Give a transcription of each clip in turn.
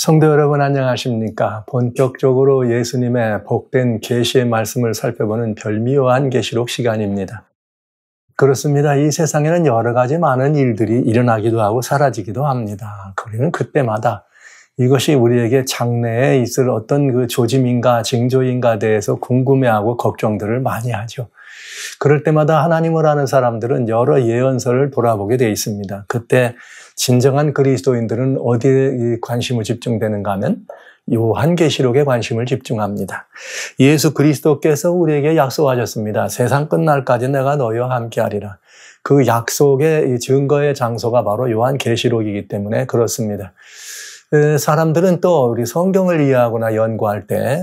성도 여러분 안녕하십니까? 본격적으로 예수님의 복된 계시의 말씀을 살펴보는 별미와한 계시록 시간입니다. 그렇습니다. 이 세상에는 여러 가지 많은 일들이 일어나기도 하고 사라지기도 합니다. 우리는 그때마다 이것이 우리에게 장래에 있을 어떤 그 조짐인가 징조인가 대해서 궁금해하고 걱정들을 많이 하죠. 그럴 때마다 하나님을 아는 사람들은 여러 예언서를 돌아보게 되어 있습니다. 그때 진정한 그리스도인들은 어디에 관심을 집중되는가 하면 요한계시록에 관심을 집중합니다. 예수 그리스도께서 우리에게 약속하셨습니다. 세상 끝날까지 내가 너희와 함께하리라. 그 약속의 증거의 장소가 바로 요한계시록이기 때문에 그렇습니다. 사람들은 또 우리 성경을 이해하거나 연구할 때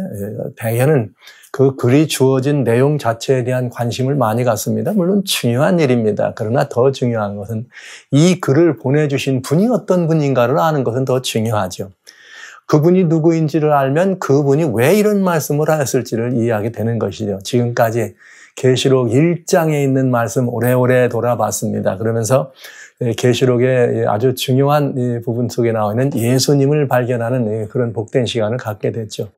대개는 그 글이 주어진 내용 자체에 대한 관심을 많이 갖습니다. 물론 중요한 일입니다. 그러나 더 중요한 것은 이 글을 보내주신 분이 어떤 분인가를 아는 것은 더 중요하죠. 그분이 누구인지를 알면 그분이 왜 이런 말씀을 하였을지를 이해하게 되는 것이죠. 지금까지 계시록 1장에 있는 말씀 오래오래 돌아봤습니다. 그러면서 예, 계시록의 예, 아주 중요한 부분 속에 나오는 예수님을 발견하는 예, 그런 복된 시간을 갖게 됐죠.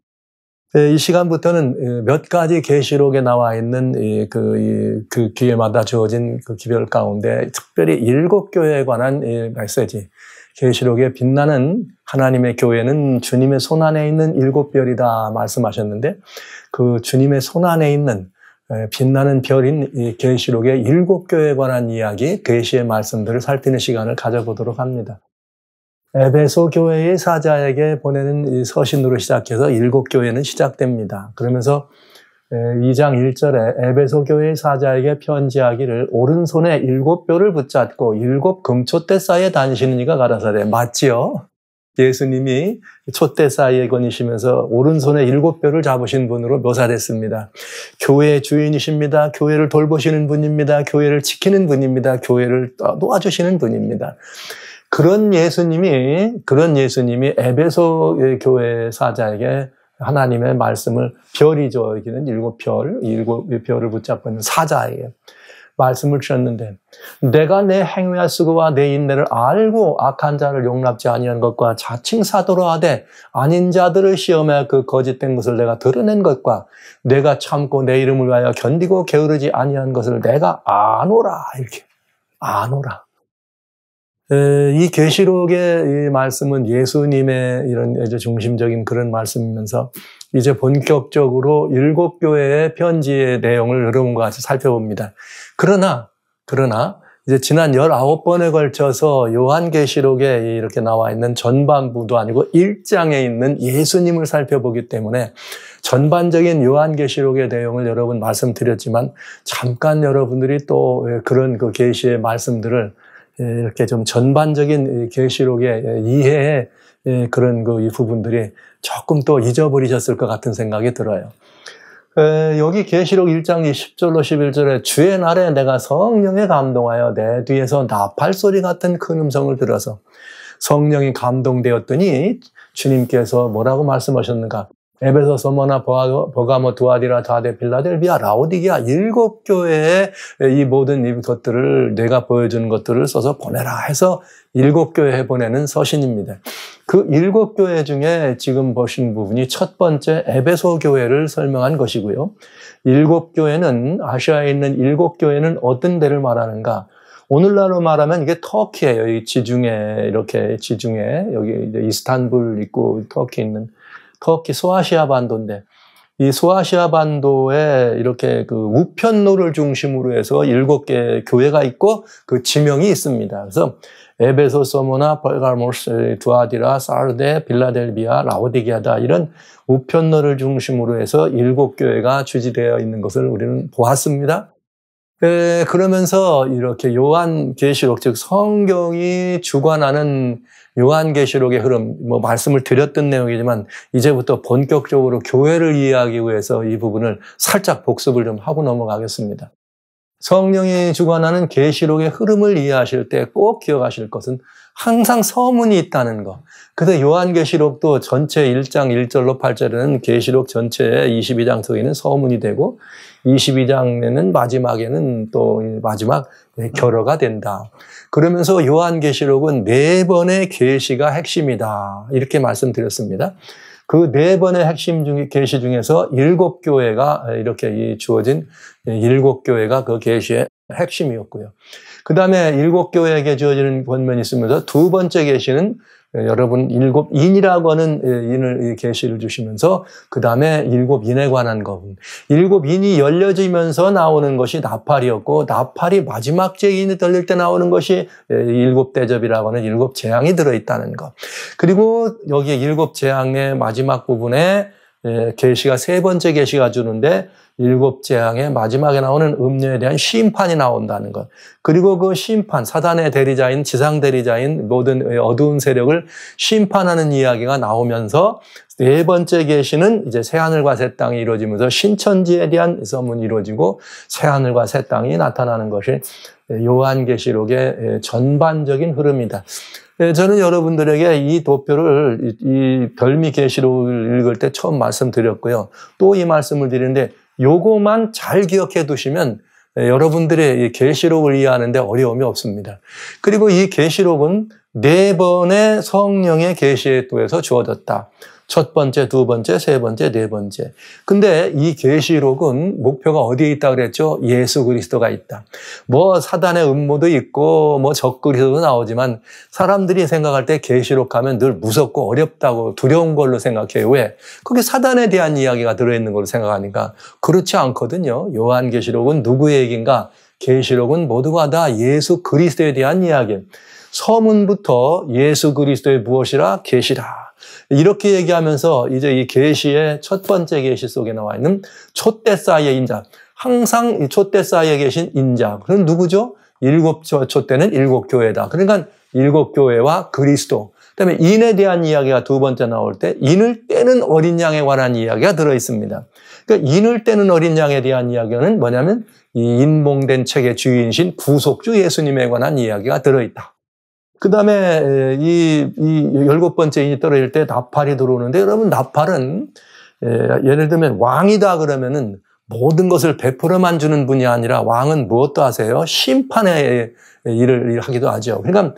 예, 이 시간부터는 예, 몇 가지 계시록에 나와 있는 예, 그, 그 기회마다 주어진 그 기별 가운데 특별히 일곱 교회에 관한 메시지. 계시록에 빛나는 하나님의 교회는 주님의 손 안에 있는 일곱 별이다 말씀하셨는데 그 주님의 손 안에 있는 빛나는 별인 계시록의 일곱 교회에 관한 이야기, 계시의 말씀들을 살피는 시간을 가져보도록 합니다. 에베소 교회의 사자에게 보내는 서신으로 시작해서 일곱 교회는 시작됩니다. 그러면서 2장 1절에 에베소 교회의 사자에게 편지하기를 오른손에 일곱 뼈를 붙잡고 일곱 금초대 사이에 다니시는 이가 가라사대 맞지요? 예수님이 초대 사이에 거니시면서 오른손에 일곱 뼈를 잡으신 분으로 묘사됐습니다. 교회의 주인이십니다. 교회를 돌보시는 분입니다. 교회를 지키는 분입니다. 교회를 놓아주시는 분입니다. 그런 예수님이 그런 예수님이 에베소 교회 사자에게 하나님의 말씀을 별이 죠여기는 일곱 별, 일곱 별을 붙잡고 있는 사자에게 말씀을 주셨는데 내가 내 행위와 수고와 내 인내를 알고 악한 자를 용납지 아니한 것과 자칭 사도로 하되 아닌 자들을 시험해 그 거짓된 것을 내가 드러낸 것과 내가 참고 내 이름을 위하여 견디고 게으르지 아니한 것을 내가 아노라 이렇게 아노라 이 계시록의 말씀은 예수님의 이런 이제 중심적인 그런 말씀이면서 이제 본격적으로 일곱 교회의 편지의 내용을 여러분과 같이 살펴봅니다. 그러나 그러나 이제 지난 19번에 걸쳐서 요한계시록에 이렇게 나와 있는 전반부도 아니고 1장에 있는 예수님을 살펴보기 때문에 전반적인 요한계시록의 내용을 여러분 말씀드렸지만 잠깐 여러분들이 또 예, 그런 그 계시의 말씀들을 이렇게 좀 전반적인 계시록의 이해에 그런 그 부분들이 조금 또 잊어버리셨을 것 같은 생각이 들어요. 여기 계시록 1장 20절로 11절에 주의 날에 내가 성령에 감동하여 내 뒤에서 나팔 소리 같은 큰 음성을 들어서 성령이 감동되었더니 주님께서 뭐라고 말씀하셨는가? 에베소, 소모나, 버가모, 두아디라, 다데, 빌라델비아, 라오디기아 일곱 교회에 이 모든 것들을 내가 보여주는 것들을 써서 보내라 해서 일곱 교회에 보내는 서신입니다. 그 일곱 교회 중에 지금 보신 부분이 첫 번째 에베소 교회를 설명한 것이고요. 일곱 교회는 아시아에 있는 일곱 교회는 어떤 데를 말하는가? 오늘날로 말하면 이게 터키예요. 이 지중해 이렇게 지중해 여기 이 이스탄불 있고 터키 있는 터키 소아시아 반도인데 이 소아시아 반도에 이렇게 그 우편로를 중심으로 해서 일곱 개 교회가 있고 그 지명이 있습니다. 그래서 에베소, 소모나, 벌갈모스, 두아디라, 사르데, 빌라델비아, 라오디기아다 이런 우편로를 중심으로 해서 일곱 교회가 주지되어 있는 것을 우리는 보았습니다. 예, 그러면서 이렇게 요한계시록 즉 성경이 주관하는 요한계시록의 흐름 뭐 말씀을 드렸던 내용이지만 이제부터 본격적으로 교회를 이해하기 위해서 이 부분을 살짝 복습을 좀 하고 넘어가겠습니다. 성령이 주관하는 계시록의 흐름을 이해하실 때 꼭 기억하실 것은 항상 서문이 있다는 것. 그래 요한계시록도 전체 1장 1절로 8절에는 계시록 전체의 22장 속에는 서문이 되고 22장에는 마지막에는 또 마지막 결어가 된다. 그러면서 요한계시록은 네 번의 계시가 핵심이다. 이렇게 말씀드렸습니다. 그네 번의 핵심 중, 에 계시 중에서 일곱 교회가 이렇게 주어진 일곱 교회가 그 계시의 핵심이었고요. 그 다음에 일곱 교회에게 주어지는 권면이 있으면서 두 번째 계시는 예, 여러분 일곱 인이라고 하는 예, 인을 계시를 주시면서 그 다음에 일곱 인에 관한 것분 일곱 인이 열려지면서 나오는 것이 나팔이었고 나팔이 마지막 제인이 떨릴 때 나오는 것이 예, 일곱 대접이라고 하는 일곱 재앙이 들어있다는 것 그리고 여기에 일곱 재앙의 마지막 부분에 계시가 세 번째 계시가 주는데 일곱 재앙의 마지막에 나오는 음료에 대한 심판이 나온다는 것. 그리고 그 심판, 사단의 대리자인, 지상 대리자인 모든 예, 어두운 세력을 심판하는 이야기가 나오면서 네 번째 계시는 이제 새하늘과 새 땅이 이루어지면서 신천지에 대한 서문이 이루어지고 새하늘과 새 땅이 나타나는 것이 요한계시록의 예, 전반적인 흐름이다. 예, 저는 여러분들에게 이 도표를 이 별미 계시록을 읽을 때 처음 말씀드렸고요. 또 이 말씀을 드리는데 요거만 잘 기억해 두시면 예, 여러분들의 계시록을 이해하는데 어려움이 없습니다. 그리고 이 계시록은 네 번의 성령의 계시에 의해서 주어졌다. 첫 번째, 두 번째, 세 번째, 네 번째. 근데 이 계시록은 목표가 어디에 있다 그랬죠? 예수 그리스도가 있다. 뭐 사단의 음모도 있고 뭐 적그리스도도 나오지만 사람들이 생각할 때 계시록 하면 늘 무섭고 어렵다고 두려운 걸로 생각해요. 왜? 그게 사단에 대한 이야기가 들어 있는 걸로 생각하니까 그렇지 않거든요. 요한 계시록은 누구의 얘기인가? 계시록은 모두가 다 예수 그리스도에 대한 이야기. 서문부터 예수 그리스도의 무엇이라 계시라 이렇게 얘기하면서 이제 이 계시의 첫 번째 계시 속에 나와 있는 초대 사이의 인자. 항상 이 초대 사이에 계신 인자. 그는 누구죠? 일곱 초대는 일곱 교회다. 그러니까 일곱 교회와 그리스도. 그다음에 인에 대한 이야기가 두 번째 나올 때 인을 떼는 어린 양에 관한 이야기가 들어 있습니다. 그러니까 인을 떼는 어린 양에 대한 이야기는 뭐냐면 이 인봉된 책의 주인신 구속주 예수님에 관한 이야기가 들어 있다. 그 다음에 이, 이 열곱 번째 인이 떨어질 때 나팔이 들어오는데 여러분 나팔은 예를 들면 왕이다 그러면은 모든 것을 베풀어만 주는 분이 아니라 왕은 무엇도 하세요? 심판의 일을 하기도 하죠. 그러니까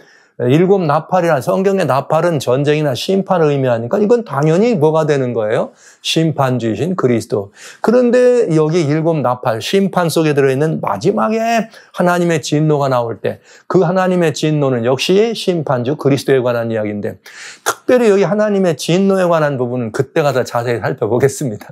일곱 나팔이란 성경의 나팔은 전쟁이나 심판을 의미하니까 이건 당연히 뭐가 되는 거예요? 심판주이신 그리스도. 그런데 여기 일곱 나팔, 심판 속에 들어있는 마지막에 하나님의 진노가 나올 때 그 하나님의 진노는 역시 심판주 그리스도에 관한 이야기인데 특별히 여기 하나님의 진노에 관한 부분은 그때가 서 자세히 살펴보겠습니다.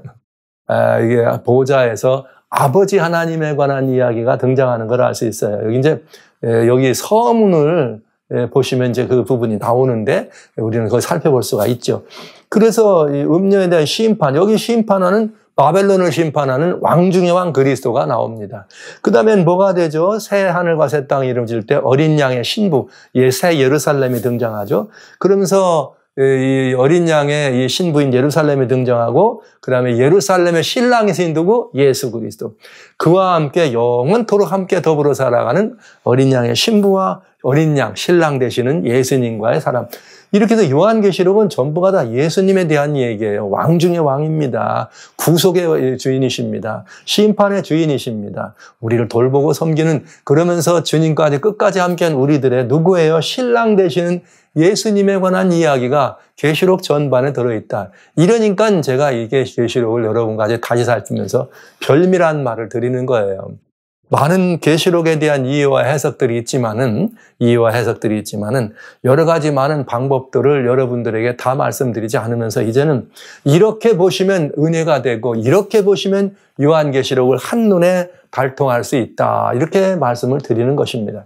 아, 이게 보좌에서 아버지 하나님에 관한 이야기가 등장하는 걸 알 수 있어요. 여기 이제 예, 여기 서문을 예, 보시면 이제 그 부분이 나오는데 우리는 그걸 살펴볼 수가 있죠. 그래서 음료에 대한 심판 여기 심판하는 바벨론을 심판하는 왕 중의 왕 그리스도가 나옵니다. 그 다음엔 뭐가 되죠? 새 하늘과 새 땅이 이루어질 때 어린 양의 신부, 예, 새 예루살렘이 등장하죠. 그러면서 이 어린 양의 이 신부인 예루살렘이 등장하고 그 다음에 예루살렘의 신랑이 신누고 예수 그리스도 그와 함께 영원토록 함께 더불어 살아가는 어린 양의 신부와 어린 양, 신랑 되시는 예수님과의 사람. 이렇게 해서 요한계시록은 전부가 다 예수님에 대한 얘기예요. 왕 중의 왕입니다. 구속의 주인이십니다. 심판의 주인이십니다. 우리를 돌보고 섬기는 그러면서 주님까지 끝까지 함께한 우리들의 누구예요? 신랑 되시는 예수님에 관한 이야기가 계시록 전반에 들어있다. 이러니까 제가 이게 계시록을 여러분과 다시 살피면서 별미란 말을 드리는 거예요. 많은 계시록에 대한 이해와 해석들이 있지만은 이해와 해석들이 있지만은 여러 가지 많은 방법들을 여러분들에게 다 말씀드리지 않으면서 이제는 이렇게 보시면 은혜가 되고 이렇게 보시면 요한계시록을 한눈에 달통할 수 있다. 이렇게 말씀을 드리는 것입니다.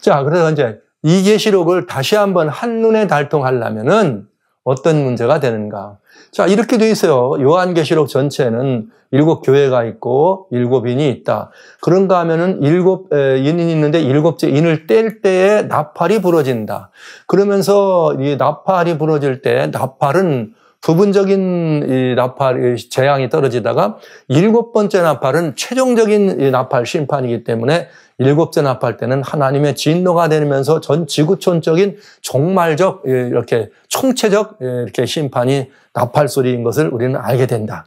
자, 그래서 이제 이 계시록을 다시 한번 한눈에 달통하려면은 어떤 문제가 되는가? 자, 이렇게 돼 있어요. 요한계시록 전체는 일곱 교회가 있고 일곱 인이 있다. 그런가 하면은 일곱 인이 있는데 일곱째 인을 뗄 때에 나팔이 부러진다. 그러면서 이 나팔이 부러질 때 나팔은 부분적인 이 나팔 재앙이 떨어지다가 일곱 번째 나팔은 최종적인 이 나팔 심판이기 때문에 일곱째 납할 때는 하나님의 진노가 되면서 전 지구촌적인 종말적 예, 이렇게 총체적 예, 이렇게 심판이 나팔 소리인 것을 우리는 알게 된다.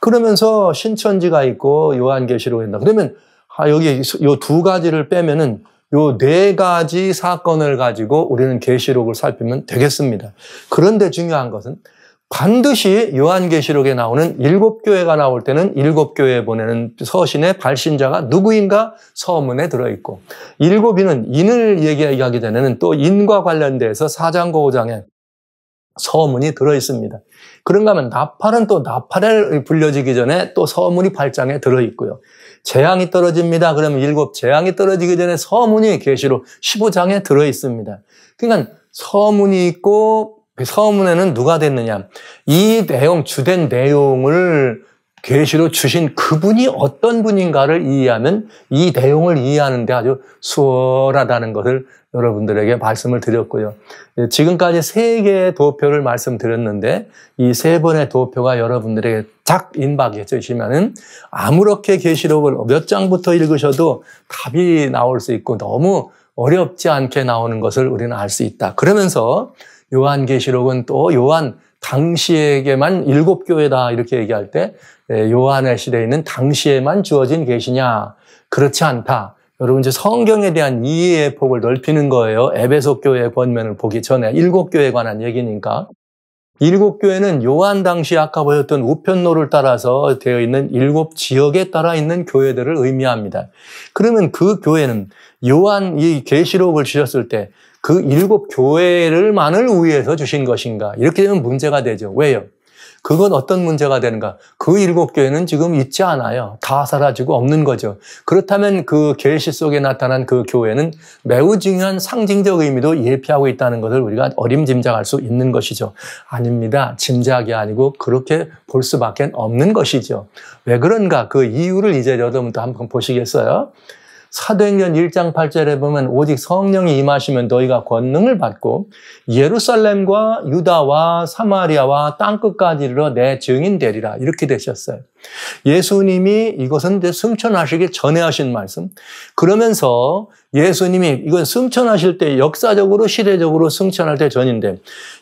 그러면서 신천지가 있고 요한계시록이 있다. 그러면 아, 여기 요두 가지를 빼면은 요 네 가지 사건을 가지고 우리는 계시록을 살피면 되겠습니다. 그런데 중요한 것은 반드시 요한계시록에 나오는 일곱 교회가 나올 때는 일곱 교회에 보내는 서신의 발신자가 누구인가 서문에 들어있고 일곱이는 인을 얘기하게 되는 또 인과 관련돼서 사장고장에 서문이 들어있습니다. 그런가 하면 나팔은 또나팔을 불려지기 전에 또 서문이 발장에 들어있고요. 재앙이 떨어집니다. 그러면 일곱 재앙이 떨어지기 전에 서문이 계시록 15장에 들어있습니다. 그러니까 서문이 있고 그 서문에는 누가 됐느냐. 이 내용, 주된 내용을 계시로 주신 그분이 어떤 분인가를 이해하면 이 내용을 이해하는데 아주 수월하다는 것을 여러분들에게 말씀을 드렸고요. 예, 지금까지 세 개의 도표를 말씀드렸는데 이 세 번의 도표가 여러분들에게 작임박해 주시면은 아무렇게 계시록을 몇 장부터 읽으셔도 답이 나올 수 있고 너무 어렵지 않게 나오는 것을 우리는 알 수 있다. 그러면서 요한계시록은 또 요한 당시에게만 일곱 교회다 이렇게 얘기할 때 예, 요한의 시대에 있는 당시에만 주어진 계시냐 그렇지 않다. 여러분 이제 성경에 대한 이해의 폭을 넓히는 거예요. 에베소 교회의 권면을 보기 전에 일곱 교회에 관한 얘기니까. 일곱 교회는 요한 당시 아까 보였던 우편로를 따라서 되어 있는 일곱 지역에 따라 있는 교회들을 의미합니다. 그러면 그 교회는 요한 이 계시록을 주셨을 때그 일곱 교회를만을 위해서 주신 것인가? 이렇게 되면 문제가 되죠. 왜요? 그건 어떤 문제가 되는가? 그 일곱 교회는 지금 있지 않아요. 다 사라지고 없는 거죠. 그렇다면 그 계시 속에 나타난 그 교회는 매우 중요한 상징적 의미도 예피하고 있다는 것을 우리가 어림짐작할 수 있는 것이죠. 아닙니다. 짐작이 아니고 그렇게 볼 수밖에 없는 것이죠. 왜 그런가? 그 이유를 이제 여러분도 한번 보시겠어요? 사도행전 1장 8절에 보면 오직 성령이 임하시면 너희가 권능을 받고 예루살렘과 유다와 사마리아와 땅끝까지 이르러 내 증인 되리라 이렇게 되셨어요. 예수님이 이것은 이제 승천하시기 전에 하신 말씀. 그러면서 예수님이 이건 승천하실 때 역사적으로 시대적으로 승천할 때 전인데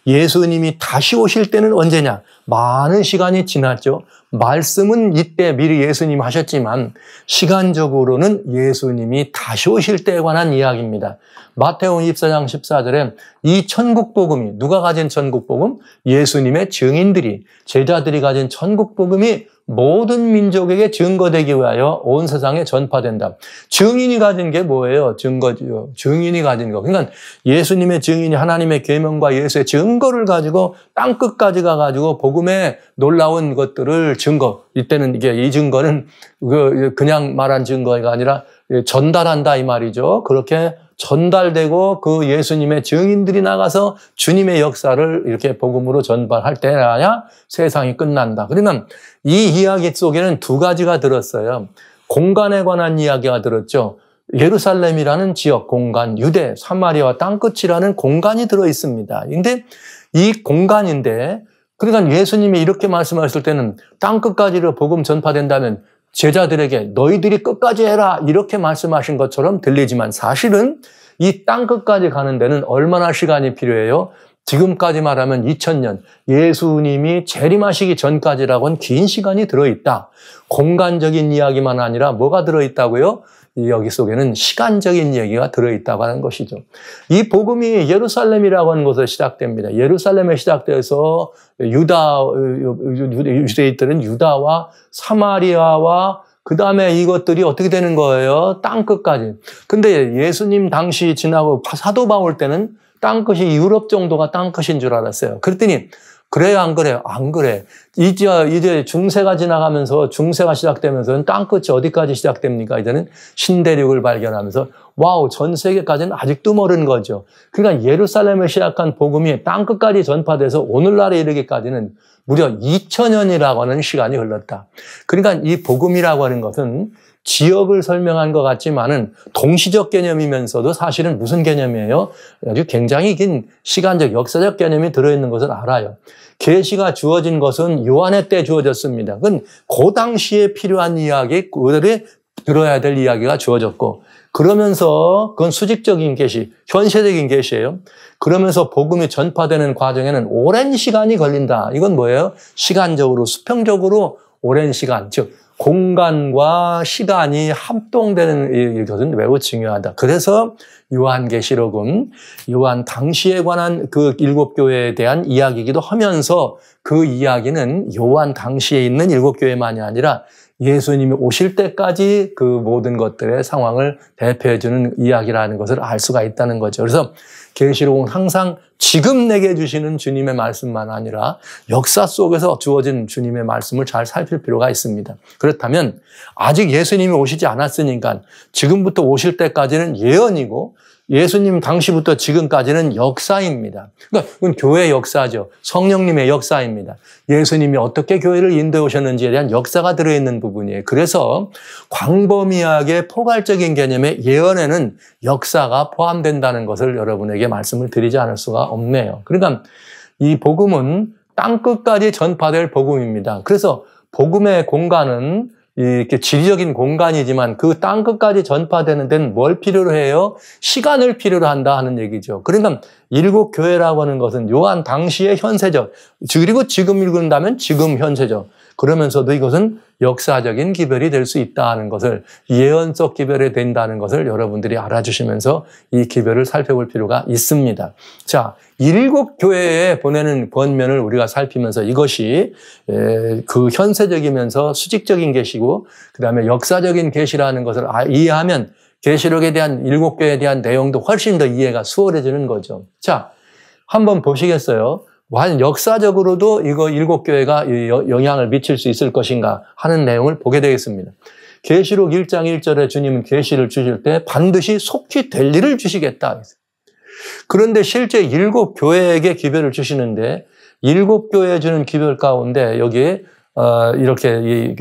예수님이 다시 오실 때는 언제냐? 많은 시간이 지났죠. 말씀은 이때 미리 예수님 하셨지만 시간적으로는 예수님이 다시 오실 때에 관한 이야기입니다. 마태복음 24장 14절에 이 천국 복음이 누가 가진 천국 복음? 예수님의 증인들이 제자들이 가진 천국 복음이 모든 민족에게 증거되기 위하여 온 세상에 전파된다. 증인이 가진 게 뭐예요? 증거죠. 증인이 가진 거. 그러니까 예수님의 증인이 하나님의 계명과 예수의 증거를 가지고 땅 끝까지 가 가지고 복음의 놀라운 것들을 증거. 이때는 이게 이 증거는 그, 그냥 말한 증거가 아니라 전달한다 이 말이죠. 그렇게 전달되고 그 예수님의 증인들이 나가서 주님의 역사를 이렇게 복음으로 전달할 때라야 세상이 끝난다. 그러면 이 이야기 속에는 두 가지가 들었어요. 공간에 관한 이야기가 들었죠. 예루살렘이라는 지역 공간, 유대, 사마리아 땅끝이라는 공간이 들어 있습니다. 근데 이 공간인데 그러니까 예수님이 이렇게 말씀하실 때는 땅 끝까지로 복음 전파된다면 제자들에게 너희들이 끝까지 해라 이렇게 말씀하신 것처럼 들리지만 사실은 이 땅 끝까지 가는 데는 얼마나 시간이 필요해요? 지금까지 말하면 2000년 예수님이 재림하시기 전까지라고는 긴 시간이 들어있다. 공간적인 이야기만 아니라 뭐가 들어있다고요? 여기 속에는 시간적인 얘기가 들어있다고 하는 것이죠. 이 복음이 예루살렘이라고 하는 곳에서 시작됩니다. 예루살렘에 시작돼서 유다, 유대인들은 유다와 사마리아와 그 다음에 이것들이 어떻게 되는 거예요? 땅끝까지. 근데 예수님 당시 지나고 사도 바울 때는 땅끝이 유럽 정도가 땅끝인 줄 알았어요. 그랬더니 그래요, 안 그래요? 안 그래. 이제, 이제 중세가 지나가면서 중세가 시작되면서는 땅끝이 어디까지 시작됩니까? 이제는 신대륙을 발견하면서 와우, 전 세계까지는 아직도 모르는 거죠. 그러니까 예루살렘을 시작한 복음이 땅끝까지 전파돼서 오늘날에 이르기까지는 무려 2000년이라고 하는 시간이 흘렀다. 그러니까 이 복음이라고 하는 것은 지역을 설명한 것 같지만은 동시적 개념이면서도 사실은 무슨 개념이에요? 아주 굉장히 긴 시간적 역사적 개념이 들어있는 것을 알아요. 계시가 주어진 것은 요한의 때 주어졌습니다. 그건 그 당시에 필요한 이야기, 그들이 들어야 될 이야기가 주어졌고 그러면서 그건 수직적인 계시, 현실적인 계시예요. 그러면서 복음이 전파되는 과정에는 오랜 시간이 걸린다. 이건 뭐예요? 시간적으로 수평적으로 오랜 시간, 즉 공간과 시간이 합동되는 것은 매우 중요하다. 그래서 요한계시록은 요한 당시에 관한 그 일곱 교회에 대한 이야기이기도 하면서 그 이야기는 요한 당시에 있는 일곱 교회만이 아니라 예수님이 오실 때까지 그 모든 것들의 상황을 대표해 주는 이야기라는 것을 알 수가 있다는 거죠. 그래서 계시록은 항상 지금 내게 주시는 주님의 말씀만 아니라 역사 속에서 주어진 주님의 말씀을 잘 살필 필요가 있습니다. 그렇다면 아직 예수님이 오시지 않았으니까 지금부터 오실 때까지는 예언이고 예수님 당시부터 지금까지는 역사입니다. 그러니까 이건 교회 역사죠. 성령님의 역사입니다. 예수님이 어떻게 교회를 인도해 오셨는지에 대한 역사가 들어있는 부분이에요. 그래서 광범위하게 포괄적인 개념의 예언에는 역사가 포함된다는 것을 여러분에게 말씀을 드리지 않을 수가 없네요. 그러니까 이 복음은 땅끝까지 전파될 복음입니다. 그래서 복음의 공간은 이렇게 지리적인 공간이지만 그 땅 끝까지 전파되는 데는 뭘 필요로 해요? 시간을 필요로 한다 하는 얘기죠. 그러니까 일곱 교회라고 하는 것은 요한 당시의 현세적, 그리고 지금 읽는다면 지금 현세적. 그러면서도 이것은 역사적인 기별이 될 수 있다는 것을 예언적 기별이 된다는 것을 여러분들이 알아주시면서 이 기별을 살펴볼 필요가 있습니다. 자, 일곱 교회에 보내는 권면을 우리가 살피면서 이것이 그 현세적이면서 수직적인 계시고 그다음에 역사적인 계시라는 것을 아, 이해하면 계시록에 대한 일곱 교회에 대한 내용도 훨씬 더 이해가 수월해지는 거죠. 자, 한번 보시겠어요? 완 뭐 역사적으로도 이거 일곱 교회가 영향을 미칠 수 있을 것인가 하는 내용을 보게 되겠습니다. 계시록 1장 1절에 주님은 계시를 주실 때 반드시 속히 될 일을 주시겠다. 그런데 실제 일곱 교회에게 기별을 주시는데 일곱 교회에 주는 기별 가운데 여기에 어, 이렇게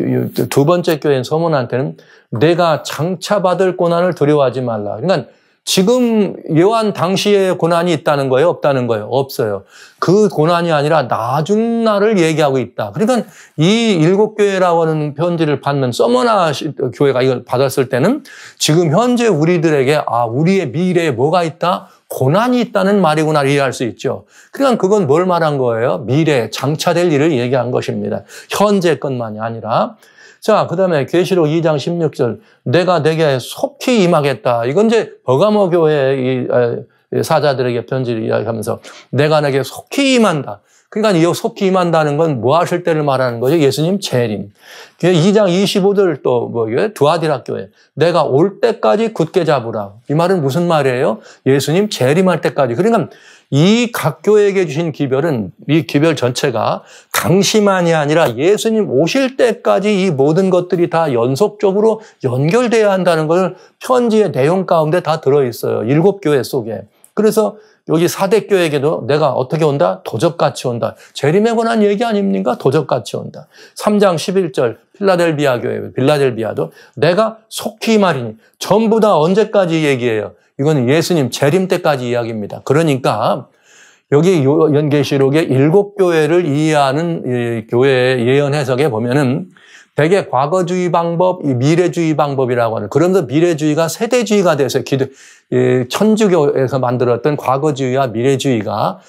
두 번째 교회인 서문한테는 내가 장차 받을 고난을 두려워하지 말라. 그러니까 지금 요한 당시에 고난이 있다는 거예요? 없다는 거예요? 없어요. 그 고난이 아니라 나중 날을 얘기하고 있다. 그러니까 이 일곱 교회라고 하는 편지를 받는 서머나 교회가 이걸 받았을 때는 지금 현재 우리들에게 아, 우리의 미래에 뭐가 있다? 고난이 있다는 말이구나 이해할 수 있죠. 그러니까 그건 뭘 말한 거예요? 미래, 에 장차될 일을 얘기한 것입니다. 현재 것만이 아니라 자, 그 다음에 계시록 2장 16절. 내가 내게 속히 임하겠다. 이건 이제 버가모 교회 아, 사자들에게 편지를 이야기하면서 내가 내게 속히 임한다. 그러니까 이 속히 임한다는 건 뭐 하실 때를 말하는 거죠? 예수님 재림. 2장 25절 또 뭐예요? 두아디라 교회. 내가 올 때까지 굳게 잡으라. 이 말은 무슨 말이에요? 예수님 재림할 때까지. 그러니까 이 각 교회에게 주신 기별은 이 기별 전체가 강심만이 아니라 예수님 오실 때까지 이 모든 것들이 다 연속적으로 연결돼야 한다는 것을 편지의 내용 가운데 다 들어있어요. 일곱 교회 속에. 그래서 여기 사대교에게도 내가 어떻게 온다? 도적같이 온다. 재림에 관한 얘기 아닙니까? 도적같이 온다. 3장 11절 필라델비아 교회, 빌라델비아도 내가 속히 말이니 전부 다 언제까지 얘기해요? 이거는 예수님 재림 때까지 이야기입니다. 그러니까 여기 연계시록의 일곱 교회를 이해하는 교회 의 예언 해석에 보면은 대개 과거주의 방법, 미래주의 방법이라고 하는 그러면서 미래주의가 세대주의가 돼서 기도 천주교에서 만들었던 과거주의와 미래주의가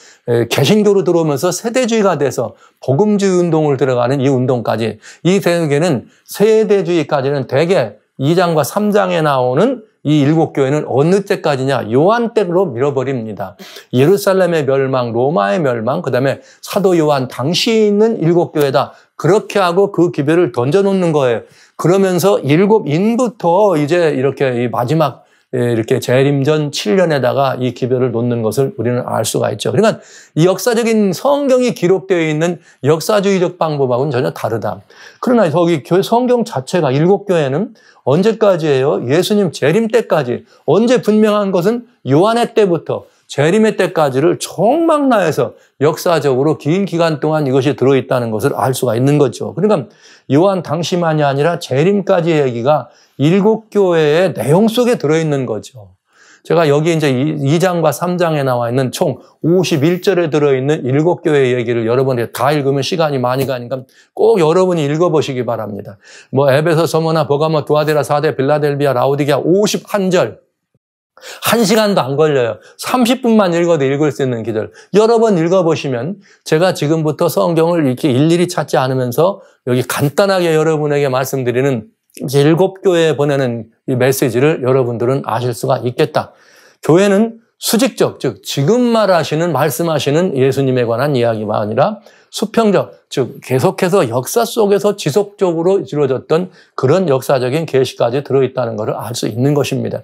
개신교로 들어오면서 세대주의가 돼서 복음주의 운동을 들어가는 이 운동까지 이세계는 세대주의까지는 대개 2장과 3장에 나오는 이 일곱 교회는 어느 때까지냐? 요한 때로 밀어버립니다. 예루살렘의 멸망, 로마의 멸망, 그 다음에 사도 요한 당시에 있는 일곱 교회다. 그렇게 하고 그 기별을 던져놓는 거예요. 그러면서 일곱 인부터 이제 이렇게 마지막 예, 이렇게 재림전 7년에다가 이 기별을 놓는 것을 우리는 알 수가 있죠. 그러니까 이 역사적인 성경이 기록되어 있는 역사주의적 방법하고는 전혀 다르다. 그러나 저기 성경 자체가 일곱 교회는 언제까지예요? 예수님 재림 때까지. 언제 분명한 것은 요한의 때부터 재림의 때까지를 총망라해서 역사적으로 긴 기간 동안 이것이 들어있다는 것을 알 수가 있는 거죠. 그러니까 요한 당시만이 아니라 재림까지의 얘기가 일곱 교회의 내용 속에 들어있는 거죠. 제가 여기 이제 2장과 3장에 나와 있는 총 51절에 들어있는 일곱 교회 얘기를 여러분이 다 읽으면 시간이 많이 가니까 꼭 여러분이 읽어보시기 바랍니다. 뭐 에베소 서머나 버가모 두아데라 사데 빌라델비아 라우디게아 51절 1시간도 안 걸려요. 30분만 읽어도 읽을 수 있는 기절. 여러 번 읽어보시면 제가 지금부터 성경을 이렇게 일일이 찾지 않으면서 여기 간단하게 여러분에게 말씀드리는 일곱 교회에 보내는 이 메시지를 여러분들은 아실 수가 있겠다. 교회는 수직적, 즉 지금 말하시는 말씀하시는 예수님에 관한 이야기만 아니라 수평적, 즉 계속해서 역사 속에서 지속적으로 이루어졌던 그런 역사적인 계시까지 들어있다는 것을 알 수 있는 것입니다.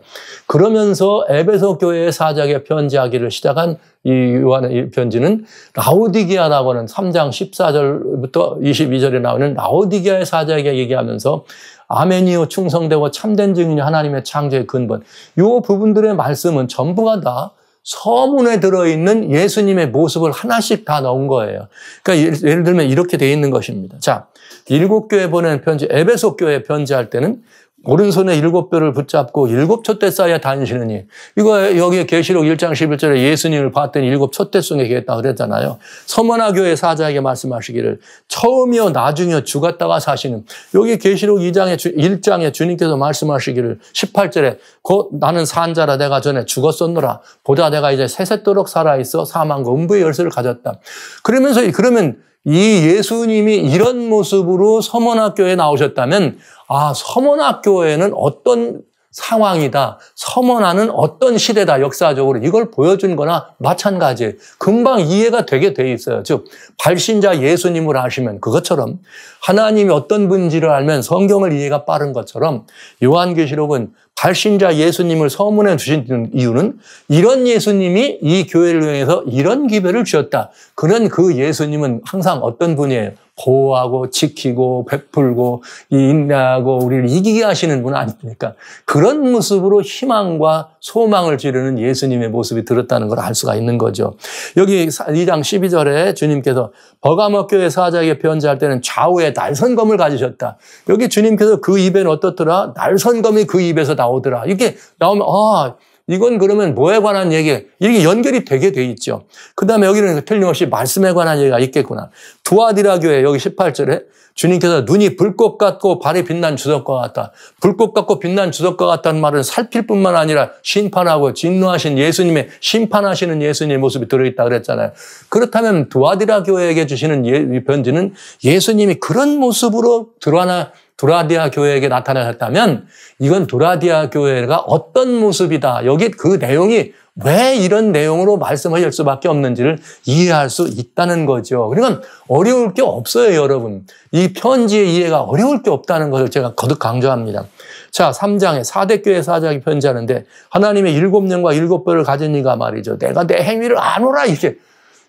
그러면서 에베소 교회의 사작의 편지하기를 시작한 이 요한의 편지는 라오디기아라고 하는 3장 14절부터 22절에 나오는 라오디기아의 사작에 얘기하면서 아멘이요 충성되고 참된 증인이 하나님의 창조의 근본. 요 부분들의 말씀은 전부가 다 서문에 들어있는 예수님의 모습을 하나씩 다 넣은 거예요. 그러니까 예, 예를 들면 이렇게 돼 있는 것입니다. 자, 일곱 교회 보낸 편지, 에베소 교회 편지할 때는 오른손에 일곱 뼈를 붙잡고 일곱 첫대 쌓여 다니시느니 이거 여기 계시록 1장 11절에 예수님을 봤더니 일곱 첫대 속에 계셨다 그랬잖아요. 서머나 교회 사자에게 말씀하시기를 처음이요 나중이요 죽었다가 사시는 여기 계시록 2장에 주, 1장에 주님께서 말씀하시기를 18절에 곧 나는 산자라 내가 전에 죽었었노라 보다 내가 이제 새새도록 살아 있어 사망과 음부의 열쇠를 가졌다. 그러면서 그러면 이 예수님이 이런 모습으로 서문학교에 나오셨다면 아 서문학교에는 어떤 상황이다, 서문하는 어떤 시대다, 역사적으로. 이걸 보여준 거나 마찬가지예요. 금방 이해가 되게 돼 있어요. 즉, 발신자 예수님을 아시면 그것처럼 하나님이 어떤 분지를 알면 성경을 이해가 빠른 것처럼 요한계시록은 발신자 예수님을 서문해 주신 이유는 이런 예수님이 이 교회를 통해서 이런 기별을 주셨다. 그는 그 예수님은 항상 어떤 분이에요? 보호하고 지키고 베풀고 인내하고 우리를 이기게 하시는 분 아닙니까? 그런 모습으로 희망과 소망을 지르는 예수님의 모습이 들었다는 걸 알 수가 있는 거죠. 여기 2장 12절에 주님께서 버가먹교의 사자에게 변제할 때는 좌우에 날선검을 가지셨다. 여기 주님께서 그 입에는 어떻더라? 날선검이 그 입에서 나오더라. 이렇게 나오면 아 이건 그러면 뭐에 관한 얘기, 이게 연결이 되게 돼 있죠. 그 다음에 여기는 틀림없이 말씀에 관한 얘기가 있겠구나. 두아디라 교회 여기 18절에 주님께서 눈이 불꽃 같고 발이 빛난 주석과 같다. 불꽃 같고 빛난 주석과 같다는 말은 살필 뿐만 아니라 심판하고 진노하신 예수님의 심판하시는 예수님의 모습이 들어있다 그랬잖아요. 그렇다면 두아디라 교회에게 주시는 예, 편지는 예수님이 그런 모습으로 드러나 도라디아 교회에게 나타나셨다면 이건 도라디아 교회가 어떤 모습이다. 여기 그 내용이 왜 이런 내용으로 말씀하실 수밖에 없는지를 이해할 수 있다는 거죠. 그러니 어려울 게 없어요, 여러분. 이 편지의 이해가 어려울 게 없다는 것을 제가 거듭 강조합니다. 자, 3장에 4대교회 사장이 편지하는데 하나님의 일곱 명과 일곱 벌을 가진 이가 말이죠. 내가 내 행위를 안오라 이렇게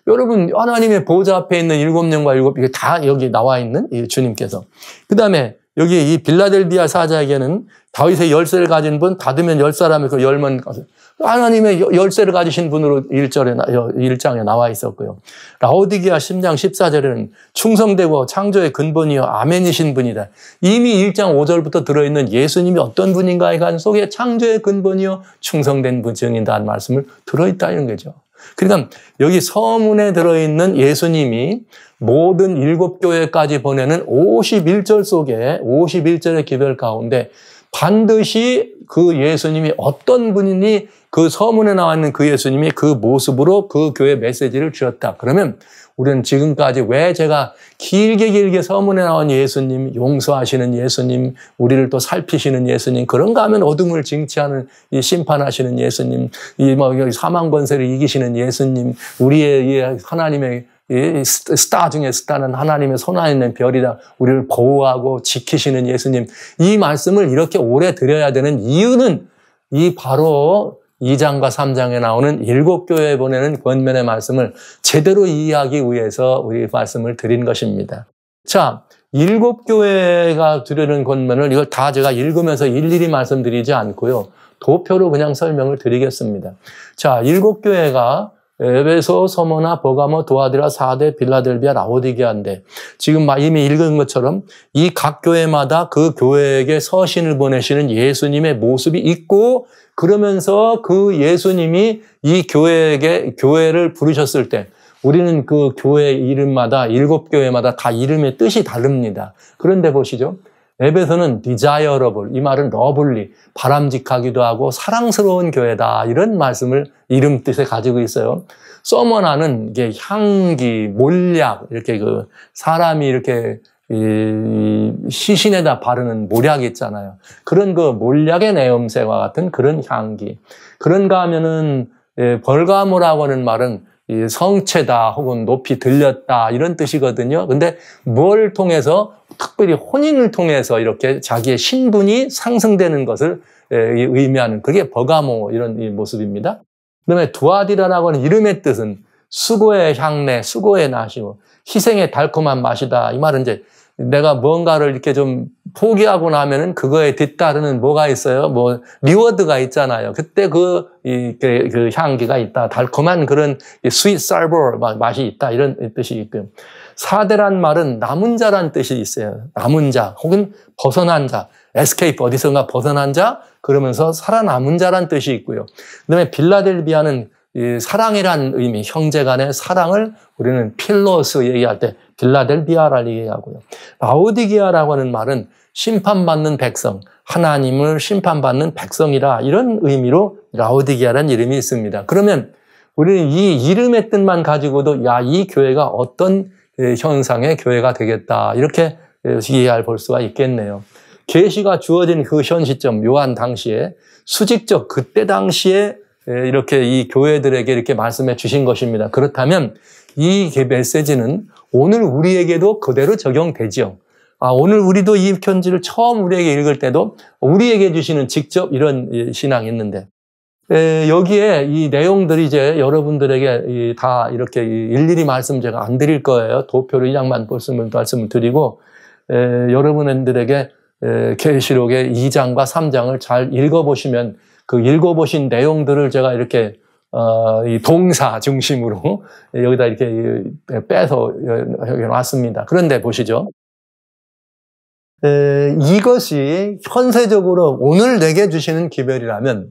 여러분 하나님의 보좌 앞에 있는 일곱 명과 일곱 이게 다 여기 나와 있는 주님께서 그 다음에 여기 이 빌라델비아 사자에게는 다윗의 열쇠를 가진 분, 닫으면 열사람이그 열만 하나님의 열쇠를 가지신 분으로 일절에 일장에 나와 있었고요. 라오디기아 10장 14절에는 충성되고 창조의 근본이요 아멘이신 분이다. 이미 1장 5절부터 들어 있는 예수님이 어떤 분인가에 관한 속에 창조의 근본이요 충성된 분증인다는 말씀을 들어 있다 이 거죠. 그러니까 여기 서문에 들어 있는 예수님이 모든 일곱 교회까지 보내는 51절 속에 51절의 기별 가운데 반드시 그 예수님이 어떤 분이니 그 서문에 나와 있는 그 예수님이 그 모습으로 그 교회 메시지를 주었다. 그러면 우리는 지금까지 왜 제가 길게 길게 서문에 나온 예수님, 용서하시는 예수님, 우리를 또 살피시는 예수님, 그런가 하면 어둠을 징치하는 이 심판하시는 예수님, 이뭐 사망 권세를 이기시는 예수님, 우리의 하나님의 예, 스타 중에 스타는 하나님의 손 안에 있는 별이다. 우리를 보호하고 지키시는 예수님. 이 말씀을 이렇게 오래 드려야 되는 이유는 이 바로 2장과 3장에 나오는 일곱 교회에 보내는 권면의 말씀을 제대로 이해하기 위해서 우리 말씀을 드린 것입니다. 자, 일곱 교회가 드리는 권면을 이걸 다 제가 읽으면서 일일이 말씀드리지 않고요. 도표로 그냥 설명을 드리겠습니다. 자, 일곱 교회가 에베소, 서모나 버가모, 도아드라사데 빌라델비아, 라오디게한데 지금 이미 읽은 것처럼 이 각 교회마다 그 교회에게 서신을 보내시는 예수님의 모습이 있고 그러면서 그 예수님이 이 교회에게 교회를 부르셨을 때 우리는 그 교회 이름마다 일곱 교회마다 다 이름의 뜻이 다릅니다. 그런데 보시죠. 앱에서는 desirable, 이 말은 러블리, 바람직하기도 하고 사랑스러운 교회다. 이런 말씀을 이름 뜻에 가지고 있어요. 써머나는 이게 향기, 몰약, 이렇게 그 사람이 이렇게 시신에다 바르는 몰약 있잖아요. 그런 그 몰약의 내음새와 같은 그런 향기. 그런가 하면은 예, 벌가모라고 하는 말은 이 성체다 혹은 높이 들렸다 이런 뜻이거든요. 근데 뭘 통해서 특별히 혼인을 통해서 이렇게 자기의 신분이 상승되는 것을 의미하는 그게 버가모 이런 모습입니다. 그다음에 두아디라라고 하는 이름의 뜻은 수고의 향내, 수고의 나시고 희생의 달콤한 맛이다. 이 말은 이제 내가 뭔가를 이렇게 좀 포기하고 나면은 그거에 뒤따르는 뭐가 있어요? 뭐 리워드가 있잖아요. 그때 그, 이, 그, 그 향기가 있다. 달콤한 그런 스윗 쌀버 맛이 있다. 이런 뜻이 있고요. 사대란 말은 남은 자란 뜻이 있어요. 남은 자 혹은 벗어난 자. 에스케이프 어디선가 벗어난 자 그러면서 살아남은 자란 뜻이 있고요. 그다음에 빌라델비아는 이 예, 사랑이란 의미, 형제 간의 사랑을 우리는 필로스 얘기할 때 빌라델비아라고 얘기하고요. 라우디기아라고 하는 말은 심판받는 백성, 하나님을 심판받는 백성이라 이런 의미로 라우디기아라는 이름이 있습니다. 그러면 우리는 이 이름의 뜻만 가지고도 야, 이 교회가 어떤 예, 현상의 교회가 되겠다. 이렇게 예, 이해할 볼 수가 있겠네요. 계시가 주어진 그 현 시점, 요한 당시에 수직적 그때 당시에 예, 이렇게 이 교회들에게 이렇게 말씀해 주신 것입니다. 그렇다면 이 메시지는 오늘 우리에게도 그대로 적용되지요. 아, 오늘 우리도 이 편지를 처음 우리에게 읽을 때도 우리에게 주시는 직접 이런 예, 신앙이 있는데 에, 예, 여기에 이 내용들이 이제 여러분들에게 이, 다 이렇게 일일이 말씀 제가 안 드릴 거예요. 도표로 2장만 말씀을, 말씀을 드리고 에, 여러분들에게 계시록의 2장과 3장을 잘 읽어보시면 그 읽어보신 내용들을 제가 이렇게 어, 이 동사 중심으로 여기다 이렇게 빼서 놨습니다. 그런데 보시죠. 에, 이것이 현세적으로 오늘 내게 주시는 기별이라면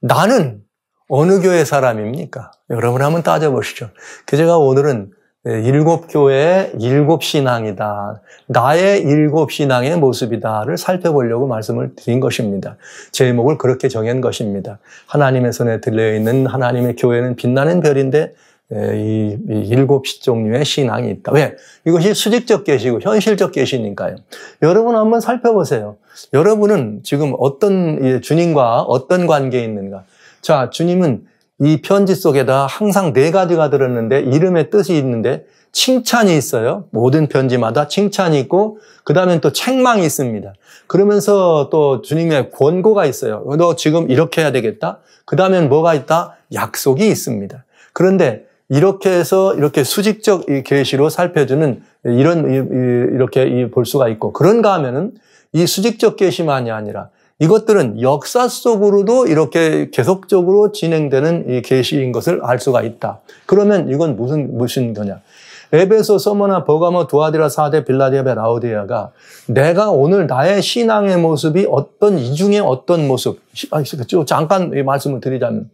나는 어느 교회 사람입니까? 여러분 한번 따져보시죠. 그 제가 오늘은 네, 일곱 교회의 일곱 신앙이다. 나의 일곱 신앙의 모습이다를 살펴보려고 말씀을 드린 것입니다. 제목을 그렇게 정한 것입니다. 하나님의 손에 들려있는 하나님의 교회는 빛나는 별인데 네, 이, 일곱 종류의 신앙이 있다. 왜? 이것이 수직적 계시고 현실적 계시니까요. 여러분 한번 살펴보세요. 여러분은 지금 어떤 주님과 어떤 관계에 있는가? 자, 주님은 이 편지 속에다 항상 네 가지가 들었는데 이름의 뜻이 있는데 칭찬이 있어요. 모든 편지마다 칭찬이 있고 그 다음엔 또 책망이 있습니다. 그러면서 또 주님의 권고가 있어요. 너 지금 이렇게 해야 되겠다. 그 다음엔 뭐가 있다? 약속이 있습니다. 그런데 이렇게 해서 이렇게 수직적 계시로 살펴주는 이런 이렇게 볼 수가 있고 그런가 하면은 이 수직적 계시만이 아니라 이것들은 역사 속으로도 이렇게 계속적으로 진행되는 이 계시인 것을 알 수가 있다. 그러면 이건 무슨 무슨 거냐? 에베소, 서머나, 버가모, 두아디라, 사데, 빌라디아베, 라우디아가 내가 오늘 나의 신앙의 모습이 어떤 이중의 어떤 모습, 잠깐 말씀을 드리자면,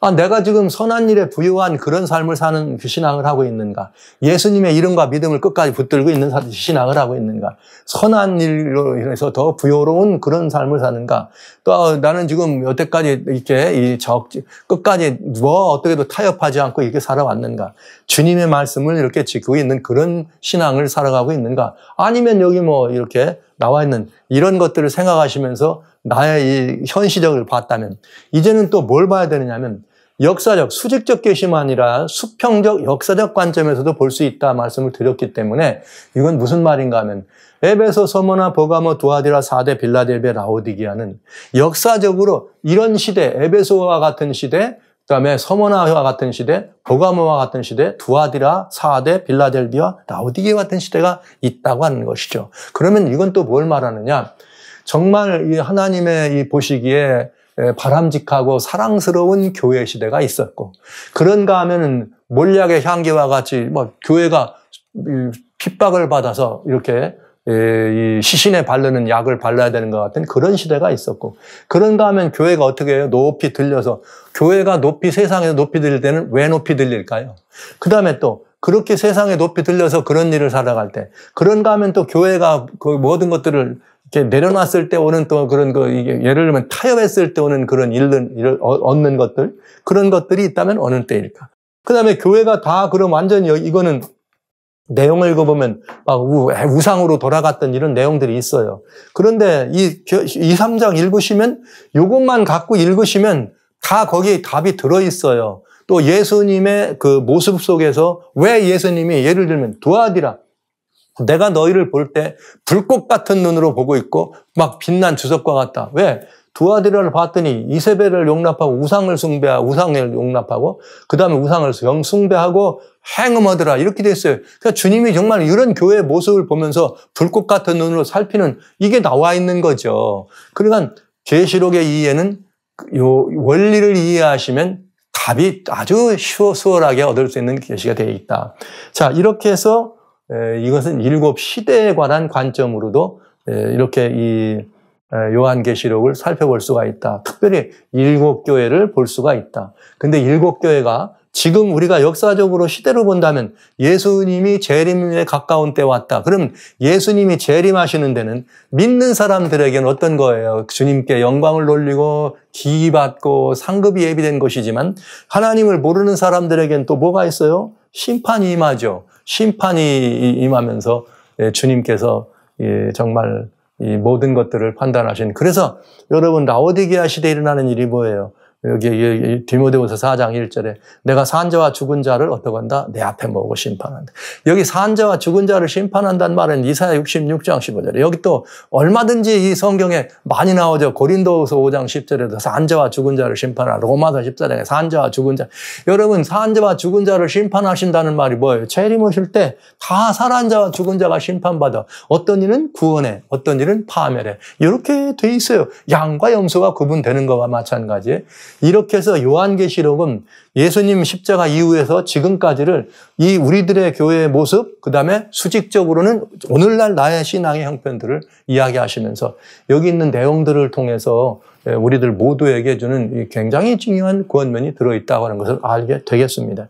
아, 내가 지금 선한 일에 부유한 그런 삶을 사는 그 신앙을 하고 있는가? 예수님의 이름과 믿음을 끝까지 붙들고 있는 신앙을 하고 있는가? 선한 일로 인해서 더 부여로운 그런 삶을 사는가? 또 아, 나는 지금 여태까지 이렇게 이 적, 끝까지 뭐 어떻게도 타협하지 않고 이렇게 살아왔는가? 주님의 말씀을 이렇게 지키고 있는 그런 신앙을 살아가고 있는가? 아니면 여기 뭐 이렇게 나와 있는 이런 것들을 생각하시면서 나의 이 현실적을 봤다면 이제는 또 뭘 봐야 되느냐면 역사적, 수직적 계시만 아니라 수평적, 역사적 관점에서도 볼 수 있다 말씀을 드렸기 때문에 이건 무슨 말인가 하면 에베소, 서머나, 버가모, 두아디라, 사대 빌라델베, 라오디기아는 역사적으로 이런 시대, 에베소와 같은 시대, 그 다음에 서머나와 같은 시대, 버가모와 같은 시대, 두아디라, 사아데, 빌라델비와 라우디게 같은 시대가 있다고 하는 것이죠. 그러면 이건 또 뭘 말하느냐? 정말 이 하나님의 이 보시기에 바람직하고 사랑스러운 교회 시대가 있었고 그런가 하면은 몰약의 향기와 같이 뭐 교회가 핍박을 받아서 이렇게 예, 시신에 바르는 약을 발라야 되는 것 같은 그런 시대가 있었고 그런가 하면 교회가 어떻게 해요? 높이 들려서 교회가 높이 세상에서 높이 들릴 때는 왜 높이 들릴까요? 그 다음에 또 그렇게 세상에 높이 들려서 그런 일을 살아갈 때 그런가 하면 또 교회가 그 모든 것들을 이렇게 내려놨을 때 오는 또 그런 거 이게 예를 들면 타협했을 때 오는 그런 일을 얻는 것들 그런 것들이 있다면 어느 때일까? 그 다음에 교회가 다 그럼 완전히 이거는 내용을 읽어보면 막 우상으로 돌아갔던 이런 내용들이 있어요. 그런데 이 3장 읽으시면 이것만 갖고 읽으시면 다 거기에 답이 들어있어요. 또 예수님의 그 모습 속에서 왜 예수님이 예를 들면 두아디라 내가 너희를 볼 때 불꽃 같은 눈으로 보고 있고 막 빛난 주석과 같다. 왜? 두아들을 봤더니 이세벨을 용납하고 우상을 숭배하고 우상을 용납하고 그 다음에 우상을 숭배하고 행음하더라 이렇게 됐어요. 그러니까 주님이 정말 이런 교회의 모습을 보면서 불꽃 같은 눈으로 살피는 이게 나와 있는 거죠. 그러니까 계시록의 이해는 요 원리를 이해하시면 답이 아주 쉬워 수월하게 얻을 수 있는 계시가 되어 있다. 자 이렇게 해서 이것은 일곱 시대에 관한 관점으로도 이렇게 이 예, 요한계시록을 살펴볼 수가 있다. 특별히 일곱 교회를 볼 수가 있다. 근데 일곱 교회가 지금 우리가 역사적으로 시대로 본다면 예수님이 재림에 가까운 때 왔다. 그럼 예수님이 재림하시는 데는 믿는 사람들에게는 어떤 거예요? 주님께 영광을 돌리고 기받고 상급이 예비된 것이지만 하나님을 모르는 사람들에겐 또 뭐가 있어요? 심판이 임하죠. 심판이 임하면서 예, 주님께서 예, 정말 이 모든 것들을 판단하신. 그래서 여러분 라오디게아 시대에 일어나는 일이 뭐예요? 여기, 여기 디모데후서 4장 1절에 내가 산자와 죽은 자를 어떻게 한다? 내 앞에 모으고 심판한다. 여기 산자와 죽은 자를 심판한다는 말은 이사야 66장 15절에 여기 또 얼마든지 이 성경에 많이 나오죠. 고린도후서 5장 10절에도 산자와 죽은 자를 심판하라. 로마서 14장에 산자와 죽은 자. 여러분 산자와 죽은 자를 심판하신다는 말이 뭐예요? 체림 오실 때다 살한 자와 죽은 자가 심판받아. 어떤 일은 구원에, 어떤 일은 파멸에. 이렇게 돼 있어요. 양과 염소가 구분되는 것과 마찬가지에 이렇게 해서 요한계시록은 예수님 십자가 이후에서 지금까지를 이 우리들의 교회의 모습, 그 다음에 수직적으로는 오늘날 나의 신앙의 형편들을 이야기하시면서 여기 있는 내용들을 통해서 예, 우리들 모두에게 주는 굉장히 중요한 권면이 들어있다고 하는 것을 알게 되겠습니다.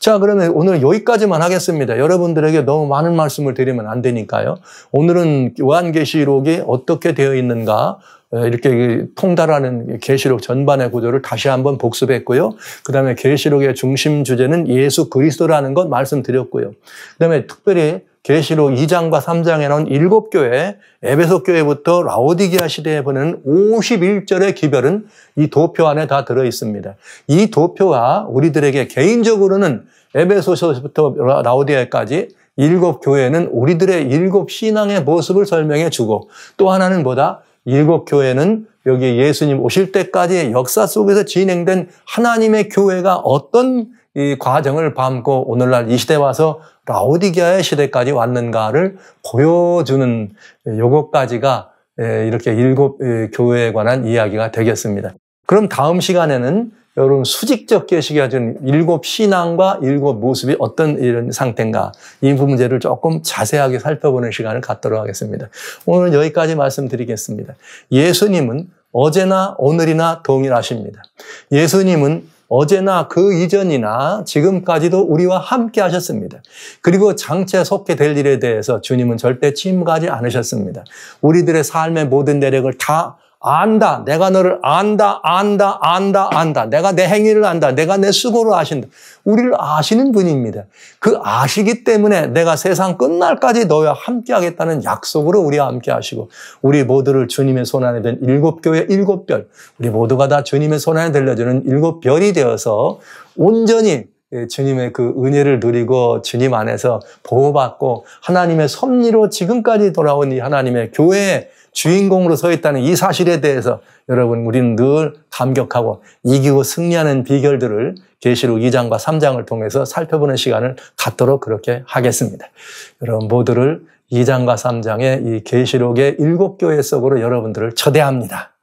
자, 그러면 오늘 여기까지만 하겠습니다. 여러분들에게 너무 많은 말씀을 드리면 안 되니까요. 오늘은 요한계시록이 어떻게 되어 있는가, 어, 이렇게 통달하는 계시록 전반의 구조를 다시 한번 복습했고요. 그다음에 계시록의 중심 주제는 예수 그리스도라는 것 말씀드렸고요. 그다음에 특별히 계시록 2장과 3장에 나온 일곱 교회, 에베소 교회부터 라오디기아 시대에 보는 51절의 기별은 이 도표 안에 다 들어 있습니다. 이도표가 우리들에게 개인적으로는 에베소서부터 라오디아까지 일곱 교회는 우리들의 일곱 신앙의 모습을 설명해 주고 또 하나는 뭐다 일곱 교회는 여기 예수님 오실 때까지 의 역사 속에서 진행된 하나님의 교회가 어떤 이 과정을 밟고 오늘날 이 시대 와서 라오디기아의 시대까지 왔는가를 보여주는 요것까지가 이렇게 일곱 교회에 관한 이야기가 되겠습니다. 그럼 다음 시간에는 여러분 수직적 계시기 하는 일곱 신앙과 일곱 모습이 어떤 이런 상태인가 이 문제를 조금 자세하게 살펴보는 시간을 갖도록 하겠습니다. 오늘 여기까지 말씀드리겠습니다. 예수님은 어제나 오늘이나 동일하십니다. 예수님은 어제나 그 이전이나 지금까지도 우리와 함께 하셨습니다. 그리고 장차 속해될 일에 대해서 주님은 절대 침묵하지 않으셨습니다. 우리들의 삶의 모든 내력을 다 안다. 내가 너를 안다, 안다, 안다, 안다. 내가 내 행위를 안다. 내가 내 수고를 아신다. 우리를 아시는 분입니다. 그 아시기 때문에 내가 세상 끝날까지 너와 함께 하겠다는 약속으로 우리와 함께 하시고, 우리 모두를 주님의 손안에 든 일곱 교회 일곱 별, 우리 모두가 다 주님의 손안에 들려주는 일곱 별이 되어서 온전히 예, 주님의 그 은혜를 누리고 주님 안에서 보호받고 하나님의 섭리로 지금까지 돌아온 이 하나님의 교회에 주인공으로 서 있다는 이 사실에 대해서 여러분 우리는 늘 감격하고 이기고 승리하는 비결들을 계시록 2장과 3장을 통해서 살펴보는 시간을 갖도록 그렇게 하겠습니다. 여러분 모두를 2장과 3장의 이 계시록의 일곱 교회 속으로 여러분들을 초대합니다.